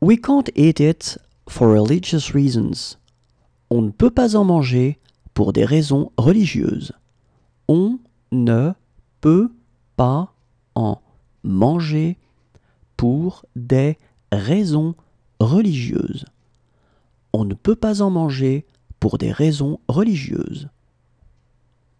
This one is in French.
We can't eat it for religious reasons. On ne peut pas en manger pour des raisons religieuses. On ne peut pas en manger pour des raisons religieuses. On ne peut pas en manger pour des raisons religieuses.